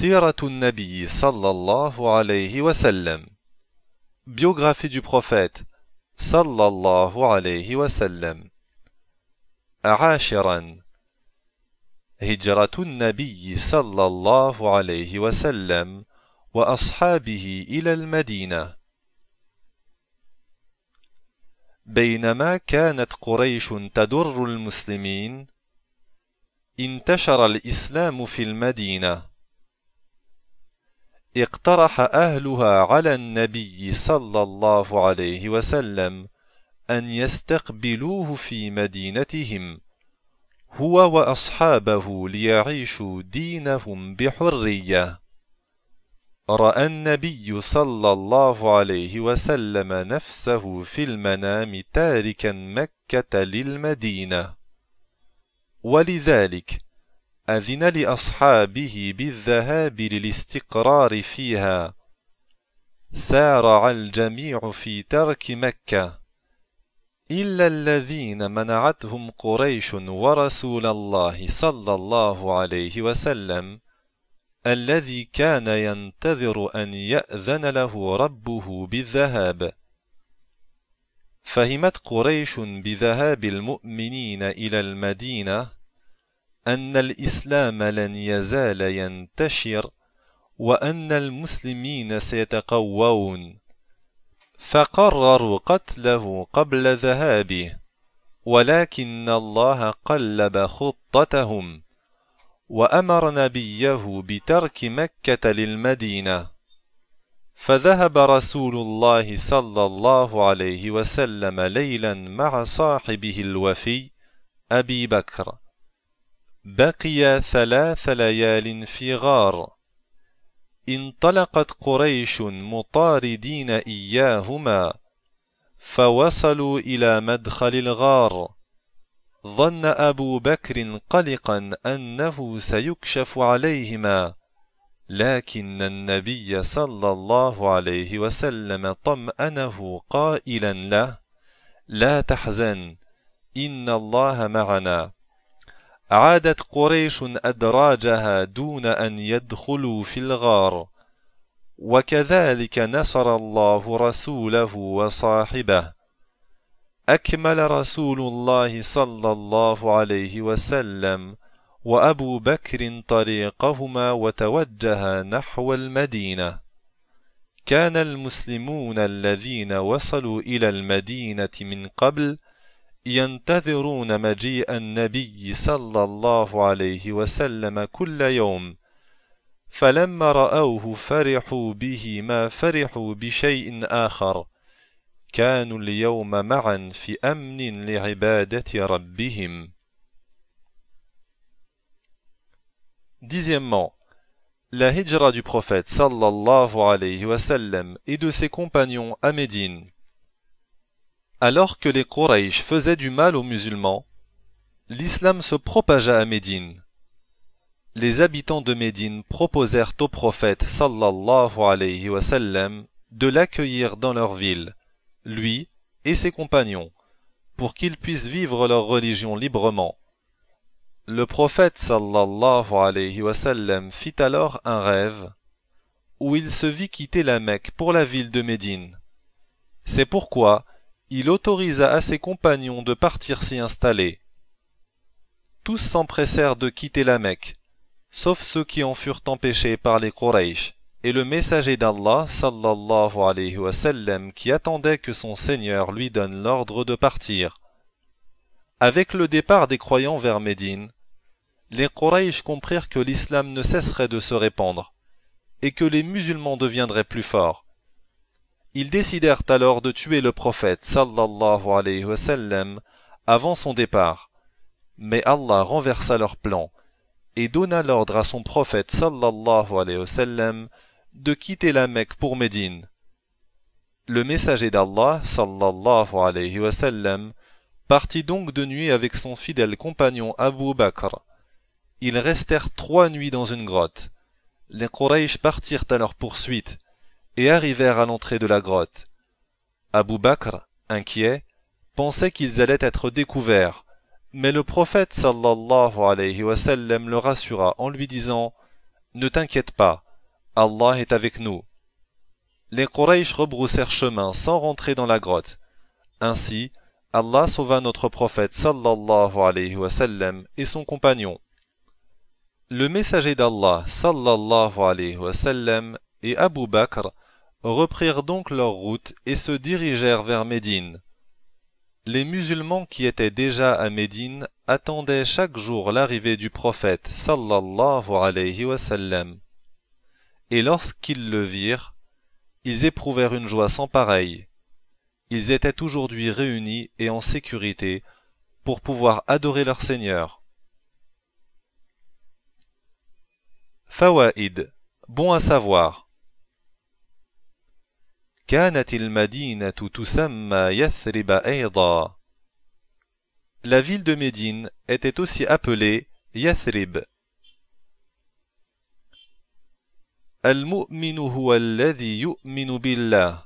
سيرة النبي صلى الله عليه وسلم بيوغرافي دو بروفيت صلى الله عليه وسلم عاشرا هجرة النبي صلى الله عليه وسلم وأصحابه إلى المدينة بينما كانت قريش تدر المسلمين انتشر الإسلام في المدينة اقترح أهلها على النبي صلى الله عليه وسلم أن يستقبلوه في مدينتهم هو وأصحابه ليعيشوا دينهم بحرية رأى النبي صلى الله عليه وسلم نفسه في المنام تاركا مكة للمدينة ولذلك أذن لأصحابه بالذهاب للاستقرار فيها سارع الجميع في ترك مكة إلا الذين منعتهم قريش ورسول الله صلى الله عليه وسلم الذي كان ينتظر أن يأذن له ربه بالذهاب فهمت قريش بذهاب المؤمنين إلى المدينة أن الإسلام لن يزال ينتشر وأن المسلمين سيتقوون فقرروا قتله قبل ذهابه ولكن الله قلب خطتهم وأمر نبيه بترك مكة للمدينة فذهب رسول الله صلى الله عليه وسلم ليلا مع صاحبه الوفي أبي بكر بقي ثلاث ليال في غار انطلقت قريش مطاردين إياهما فوصلوا إلى مدخل الغار ظن أبو بكر قلقا أنه سيكشف عليهما لكن النبي صلى الله عليه وسلم طمأنه قائلا له لا تحزن إن الله معنا عادت قريش أدراجها دون أن يدخلوا في الغار وكذلك نصر الله رسوله وصاحبه أكمل رسول الله صلى الله عليه وسلم وأبو بكر طريقهما وتوجه نحو المدينة كان المسلمون الذين وصلوا إلى المدينة من قبل ينتظرون مجيء النبي صلى الله عليه وسلم كل يوم فلما راوه فرحوا به ما فرحوا بشيء اخر كانوا اليوم معا في امن لعباده ربهم Dixièmement, la hijra du prophète sallallahu alayhi wa sallam et de ses compagnons à Médine. Alors que les Quraysh faisaient du mal aux musulmans, l'islam se propagea à Médine. Les habitants de Médine proposèrent au prophète sallallahu alayhi wa sallam de l'accueillir dans leur ville, lui et ses compagnons, pour qu'ils puissent vivre leur religion librement. Le prophète sallallahu alayhi wa sallam fit alors un rêve où il se vit quitter la Mecque pour la ville de Médine. C'est pourquoi il autorisa à ses compagnons de partir s'y installer. Tous s'empressèrent de quitter la Mecque, sauf ceux qui en furent empêchés par les Quraysh et le messager d'Allah sallallahu alayhi wa sallam qui attendait que son Seigneur lui donne l'ordre de partir. Avec le départ des croyants vers Médine, les Quraysh comprirent que l'islam ne cesserait de se répandre et que les musulmans deviendraient plus forts. Ils décidèrent alors de tuer le prophète sallallahu alayhi wa sallam avant son départ. Mais Allah renversa leur plan et donna l'ordre à son prophète sallallahu alayhi wa sallam de quitter la Mecque pour Médine. Le messager d'Allah sallallahu alayhi wa sallam partit donc de nuit avec son fidèle compagnon Abu Bakr. Ils restèrent trois nuits dans une grotte. Les Quraysh partirent à leur poursuite et arrivèrent à l'entrée de la grotte. Abou Bakr, inquiet, pensait qu'ils allaient être découverts, mais le prophète sallallahu alayhi wa sallam le rassura en lui disant Ne t'inquiète pas, Allah est avec nous. Les Quraysh rebroussèrent chemin sans rentrer dans la grotte. Ainsi, Allah sauva notre prophète sallallahu alayhi wa sallam et son compagnon. Le messager d'Allah sallallahu alayhi wa sallam et Abu Bakr reprirent donc leur route et se dirigèrent vers Médine. Les musulmans qui étaient déjà à Médine attendaient chaque jour l'arrivée du prophète sallallahu alayhi wa sallam. Et lorsqu'ils le virent, ils éprouvèrent une joie sans pareille. Ils étaient aujourd'hui réunis et en sécurité pour pouvoir adorer leur Seigneur. Fawaïd, bon à savoir. كانت المدينة تسمى يثرب أيضا. La ville de Médine était aussi appelée Yathrib. المؤمن هو الذي يؤمن بالله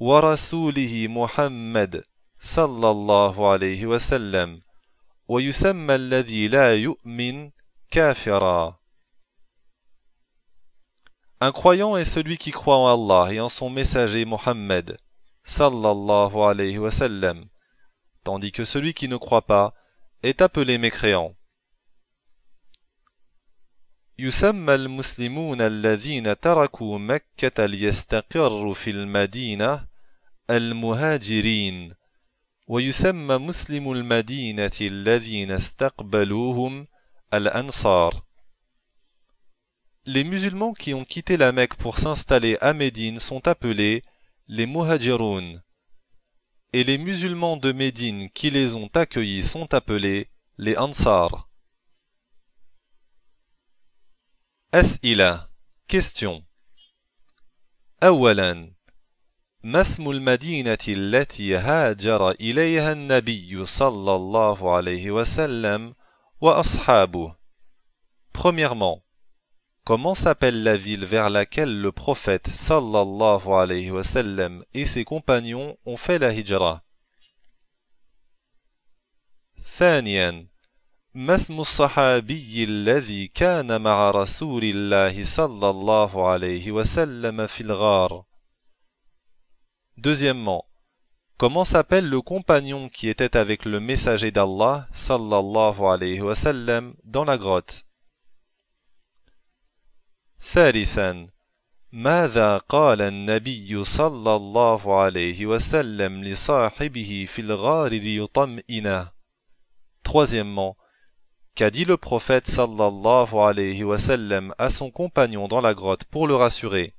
ورسوله محمد صلى الله عليه وسلم ويسمى الذي لا يؤمن كافرا Un croyant est celui qui croit en Allah et en son messager Mohammed, sallallahu alayhi wa sallam, tandis que celui qui ne croit pas est appelé mécréant. يسمى المسلمون الذين تركوا مكة ليستقروا في المدينة المهاجرين ويسمى مسلم المدينة الذين استقبلوهم الأنصار les musulmans qui ont quitté la Mecque pour s'installer à Médine sont appelés les Muhajiroun. Et les musulmans de Médine qui les ont accueillis sont appelés les Ansar. أسئلة Question. أولا ما اسم المدينة التي هاجر إليها النبي صلى الله عليه وسلم وأصحابه Premièrement, Comment s'appelle la ville vers laquelle le prophète sallallahu alayhi wa sallam et ses compagnons ont fait la hijra Deuxièmement, comment s'appelle le compagnon qui était avec le messager d'Allah sallallahu alayhi wa sallam dans la grotte ثالثا ماذا قال النبي صلى الله عليه وسلم لصاحبه في الغار ليطمئنه Troisièmement, qu'a dit le prophète sallallahu alayhi wa sallam à son compagnon dans la grotte pour le rassurer